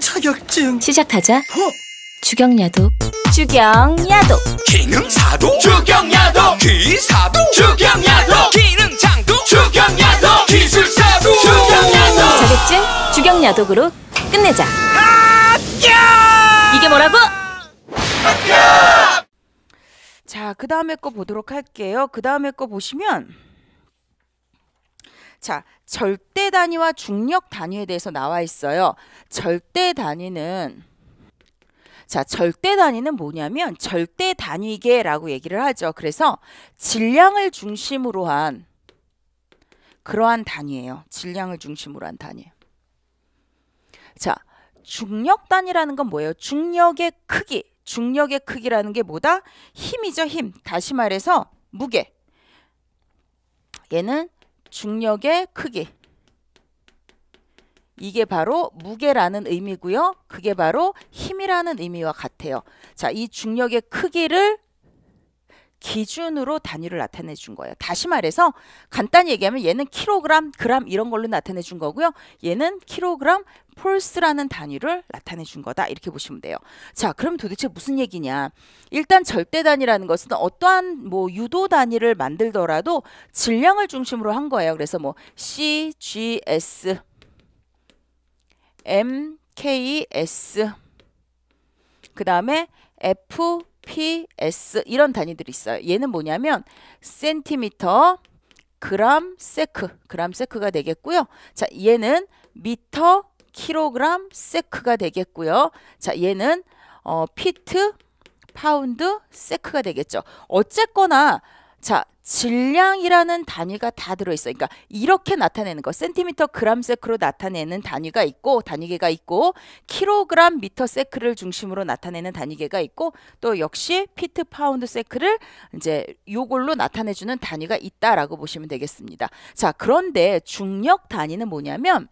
자격증 시작하자 어? 주경야도 주경야도 기능사도 주경야도 기사도 주경야도 기능장도 주경야도 기술사도 주경야도 자격증 주경야독으로 끝내자 이게 뭐라고? 자, 그 다음에 거 보도록 할게요. 그 다음에 거 보시면 자, 절대 단위와 중력 단위에 대해서 나와 있어요. 절대 단위는 자, 절대 단위는 뭐냐면 절대 단위계라고 얘기를 하죠. 그래서 질량을 중심으로 한 그러한 단위예요. 질량을 중심으로 한 단위. 자, 중력 단위라는 건 뭐예요? 중력의 크기. 중력의 크기라는 게 뭐다? 힘이죠, 힘. 다시 말해서 무게. 얘는 중력의 크기. 이게 바로 무게라는 의미고요. 그게 바로 힘이라는 의미와 같아요. 자, 이 중력의 크기를 기준으로 단위를 나타내 준 거예요. 다시 말해서 간단히 얘기하면 얘는 킬로그램, 그램 이런 걸로 나타내 준 거고요. 얘는 킬로그램, 폴스라는 단위를 나타내 준 거다. 이렇게 보시면 돼요. 자, 그럼 도대체 무슨 얘기냐? 일단 절대 단위라는 것은 어떠한 뭐 유도 단위를 만들더라도 질량을 중심으로 한 거예요. 그래서 뭐 C, G, S, M, K, S 그 다음에 F, PS 이런 단위들이 있어요. 얘는 뭐냐면 센티미터, 그램, 세크, 그램 세크가 되겠고요. 자, 얘는 미터, 킬로그램, 세크가 되겠고요. 자, 얘는 어, 피트, 파운드, 세크가 되겠죠. 어쨌거나 자, 질량이라는 단위가 다 들어있어. 그러니까 이렇게 나타내는 거. 센티미터 그람 세크로 나타내는 단위가 있고 단위계가 있고 킬로그램 미터 세크를 중심으로 나타내는 단위계가 있고 또 역시 피트 파운드 세크를 이제 요걸로 나타내주는 단위가 있다라고 보시면 되겠습니다. 자 그런데 중력 단위는 뭐냐면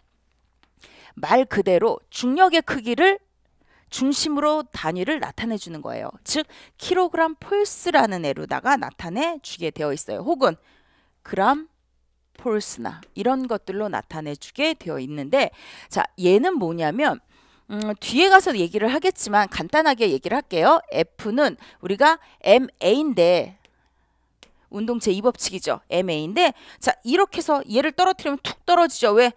말 그대로 중력의 크기를 중심으로 단위를 나타내 주는 거예요. 즉 킬로그램 폴스라는 애로다가 나타내 주게 되어 있어요. 혹은 그램 폴스나 이런 것들로 나타내 주게 되어 있는데 자 얘는 뭐냐면 음, 뒤에 가서 얘기를 하겠지만 간단하게 얘기를 할게요. F는 우리가 MA인데 운동제 2법칙이죠. MA인데 자 이렇게 해서 얘를 떨어뜨리면 툭 떨어지죠. 왜?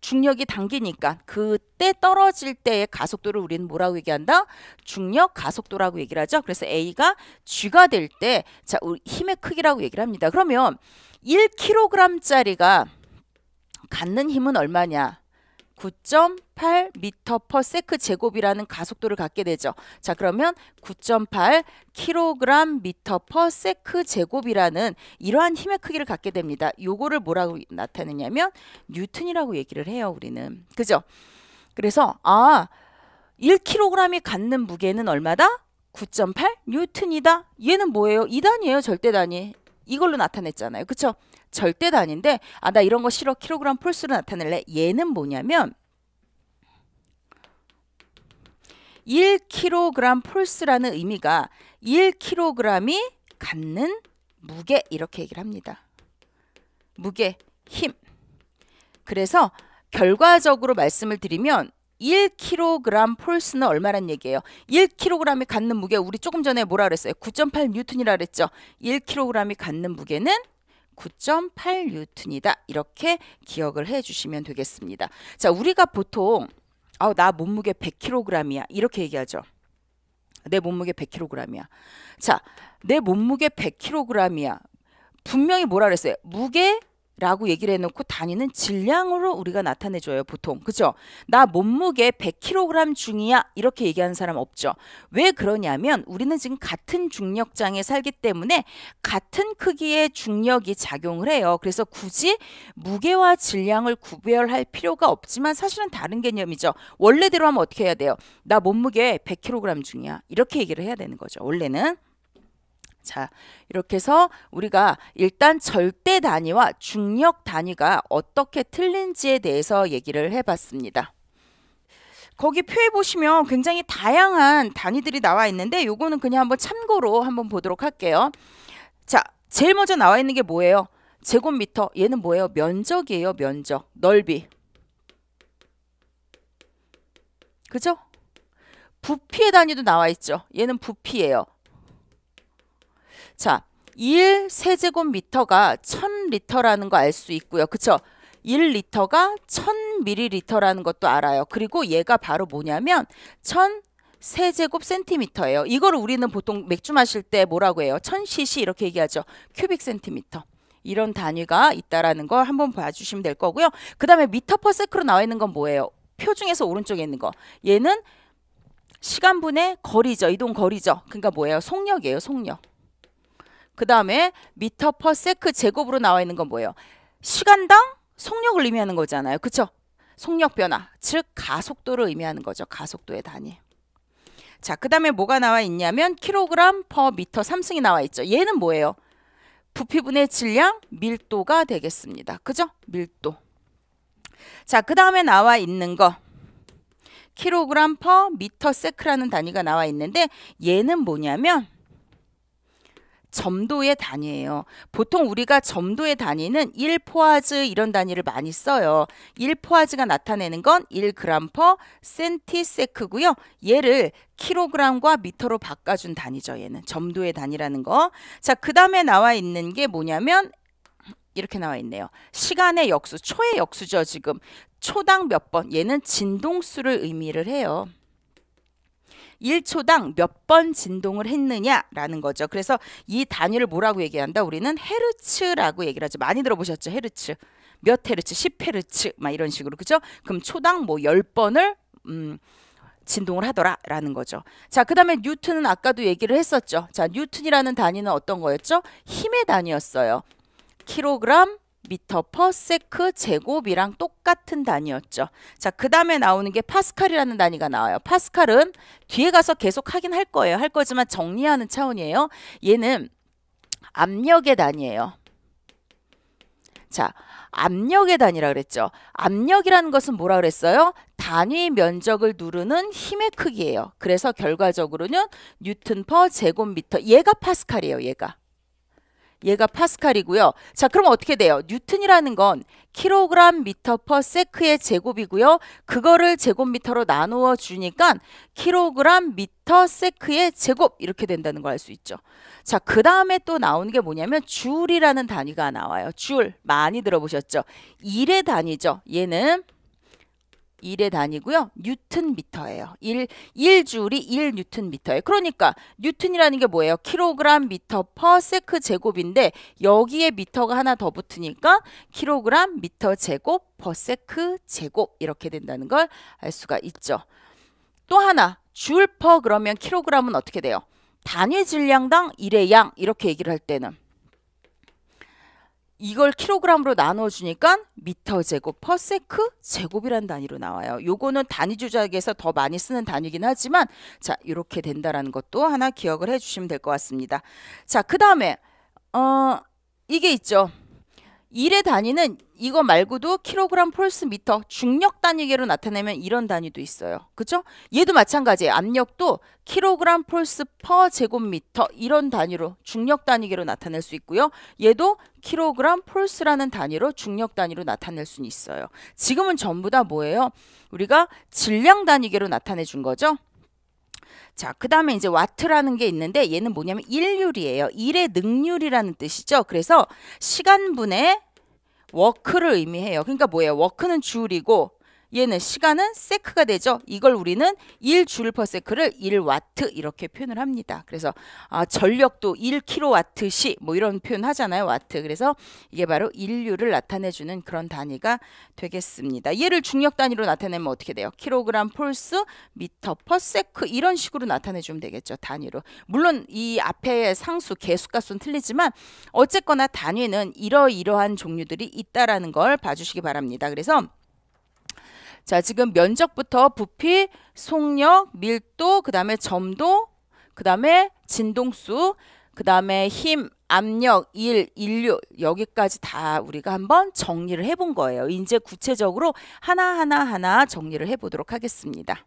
중력이 당기니까 그때 떨어질 때의 가속도를 우리는 뭐라고 얘기한다? 중력 가속도라고 얘기를 하죠. 그래서 A가 G가 될 때 자, 힘의 크기라고 얘기를 합니다. 그러면 1kg짜리가 갖는 힘은 얼마냐? 9.8m/s 제곱이라는 가속도를 갖게 되죠. 자, 그러면 9.8kg/m/s 제곱이라는 이러한 힘의 크기를 갖게 됩니다. 요거를 뭐라고 나타내냐면 뉴튼이라고 얘기를 해요, 우리는. 그죠? 그래서 아, 1kg이 갖는 무게는 얼마다? 9.8뉴튼이다 얘는 뭐예요? 2단이에요, 절대 단위. 이걸로 나타냈잖아요. 그쵸? 절대 단인데 아나 이런 거 싫어 킬로그램 폴스로 나타낼래. 얘는 뭐냐면 1kg 폴스라는 의미가 1kg이 갖는 무게 이렇게 얘기를 합니다. 무게, 힘. 그래서 결과적으로 말씀을 드리면 1kg 폴스는 얼마란 얘기예요? 1kg이 갖는 무게 우리 조금 전에 뭐라 그랬어요? 9.8 뉴턴이라 그랬죠. 1kg이 갖는 무게는 9.8 뉴턴이다. 이렇게 기억을 해 주시면 되겠습니다. 자, 우리가 보통 아우 나 몸무게 100kg이야. 이렇게 얘기하죠. 내 몸무게 100kg이야. 자, 내 몸무게 100kg이야. 분명히 뭐라 그랬어요? 무게 라고 얘기를 해놓고 다니는 질량으로 우리가 나타내줘요 보통 그죠 나 몸무게 100kg 중이야 이렇게 얘기하는 사람 없죠 왜 그러냐면 우리는 지금 같은 중력장에 살기 때문에 같은 크기의 중력이 작용을 해요 그래서 굳이 무게와 질량을 구별할 필요가 없지만 사실은 다른 개념이죠 원래대로 하면 어떻게 해야 돼요 나 몸무게 100kg 중이야 이렇게 얘기를 해야 되는 거죠 원래는 자, 이렇게 해서 우리가 일단 절대 단위와 중력 단위가 어떻게 틀린지에 대해서 얘기를 해봤습니다. 거기 표에 보시면 굉장히 다양한 단위들이 나와 있는데 요거는 그냥 한번 참고로 한번 보도록 할게요. 자, 제일 먼저 나와 있는 게 뭐예요? 제곱미터. 얘는 뭐예요? 면적이에요, 면적. 넓이. 그죠? 부피의 단위도 나와 있죠. 얘는 부피예요. 자, 1세제곱미터가 1000리터라는 거 알 수 있고요. 그쵸? 1리터가 1000ml라는 것도 알아요. 그리고 얘가 바로 뭐냐면 1000 세제곱 센티미터예요. 이걸 우리는 보통 맥주 마실 때 뭐라고 해요? 1000cc 이렇게 얘기하죠. 큐빅 센티미터. 이런 단위가 있다라는 걸 한번 봐주시면 될 거고요. 그 다음에 미터 퍼 세크로 나와 있는 건 뭐예요? 표 중에서 오른쪽에 있는 거. 얘는 시간분의 거리죠. 이동 거리죠. 그러니까 뭐예요? 속력이에요. 속력. 그 다음에 미터 퍼 세크 제곱으로 나와 있는 건 뭐예요? 시간당 속력을 의미하는 거잖아요. 그렇죠 속력 변화, 즉 가속도를 의미하는 거죠. 가속도의 단위. 자, 그 다음에 뭐가 나와 있냐면 킬로그램 퍼 미터 3승이 나와 있죠. 얘는 뭐예요? 부피분의 질량, 밀도가 되겠습니다. 그죠? 밀도. 자, 그 다음에 나와 있는 거. 킬로그램 퍼 미터 세크라는 단위가 나와 있는데 얘는 뭐냐면 점도의 단위예요. 보통 우리가 점도의 단위는 1포화즈 이런 단위를 많이 써요. 1포화즈가 나타내는 건 1g per cmsec고요. 얘를 킬로그램과 미터로 바꿔준 단위죠. 얘는 점도의 단위라는 거. 자, 그 다음에 나와 있는 게 뭐냐면 이렇게 나와 있네요. 시간의 역수, 초의 역수죠. 지금 초당 몇 번. 얘는 진동수를 의미를 해요. 1초당 몇 번 진동을 했느냐라는 거죠. 그래서 이 단위를 뭐라고 얘기한다? 우리는 헤르츠라고 얘기를 하죠. 많이 들어보셨죠? 헤르츠. 몇 헤르츠, 10 헤르츠 막 이런 식으로 그죠? 그럼 초당 뭐 10번을 음 진동을 하더라라는 거죠. 자, 그다음에 뉴튼은 아까도 얘기를 했었죠. 자, 뉴튼이라는 단위는 어떤 거였죠? 힘의 단위였어요. 킬로그램 미터 퍼세크 제곱이랑 똑같은 단위였죠. 자, 그 다음에 나오는 게 파스칼이라는 단위가 나와요. 파스칼은 뒤에 가서 계속 하긴 할 거예요. 할 거지만 정리하는 차원이에요. 얘는 압력의 단위예요. 자, 압력의 단위라 그랬죠. 압력이라는 것은 뭐라 그랬어요? 단위 면적을 누르는 힘의 크기예요. 그래서 결과적으로는 뉴튼퍼 제곱미터. 얘가 파스칼이에요, 얘가. 얘가 파스칼이고요. 자, 그럼 어떻게 돼요? 뉴튼이라는건 킬로그램 미터 퍼 세크의 제곱이고요. 그거를 제곱미터로 나누어 주니까 킬로그램 미터 세크의 제곱 이렇게 된다는 걸 알 수 있죠. 자, 그 다음에 또 나오는 게 뭐냐면 줄이라는 단위가 나와요. 줄 많이 들어보셨죠? 1의 단위죠. 얘는 1의 단위고요. 뉴튼 미터예요. 1, 1줄이 1뉴튼미터예요. 그러니까 뉴튼이라는 게 뭐예요? 킬로그램 미터 퍼 세크 제곱인데 여기에 미터가 하나 더 붙으니까 킬로그램 미터 제곱 퍼 세크 제곱 이렇게 된다는 걸 알 수가 있죠. 또 하나 줄퍼 그러면 킬로그램은 어떻게 돼요? 단위 질량당 1의 양 이렇게 얘기를 할 때는 이걸 킬로그램으로 나눠주니까 미터 제곱 퍼 세크 제곱이란 단위로 나와요. 요거는 단위 조작에서 더 많이 쓰는 단위긴 하지만 자 이렇게 된다라는 것도 하나 기억을 해주시면 될 것 같습니다. 자 그 다음에 어 이게 있죠. 일의 단위는 이거 말고도 킬로그램 폴스 미터 중력 단위계로 나타내면 이런 단위도 있어요. 그죠? 얘도 마찬가지예요. 압력도 킬로그램 폴스 퍼 제곱미터 이런 단위로 중력 단위계로 나타낼 수 있고요. 얘도 킬로그램 폴스라는 단위로 중력 단위로 나타낼 수는 있어요. 지금은 전부 다 뭐예요? 우리가 질량 단위계로 나타내 준 거죠. 자, 그 다음에 이제 와트라는 게 있는데 얘는 뭐냐면 일률이에요. 일의 능률이라는 뜻이죠. 그래서 시간분의 워크를 의미해요. 그러니까 뭐예요? 워크는 줄이고 얘는 시간은 세크가 되죠. 이걸 우리는 1 줄 퍼 세크를 1와트 이렇게 표현을 합니다. 그래서 아, 전력도 1로와트시뭐 이런 표현 하잖아요. 와트. 그래서 이게 바로 인류를 나타내주는 그런 단위가 되겠습니다. 얘를 중력 단위로 나타내면 어떻게 돼요? 킬로그램 폴스, 미터 퍼 세크 이런 식으로 나타내주면 되겠죠. 단위로. 물론 이 앞에 상수, 개수값은 틀리지만 어쨌거나 단위는 이러이러한 종류들이 있다라는 걸 봐주시기 바랍니다. 그래서 자, 지금 면적부터 부피, 속력, 밀도, 그 다음에 점도, 그 다음에 진동수, 그 다음에 힘, 압력, 일, 인류 여기까지 다 우리가 한번 정리를 해본 거예요. 이제 구체적으로 하나하나 하나 정리를 해보도록 하겠습니다.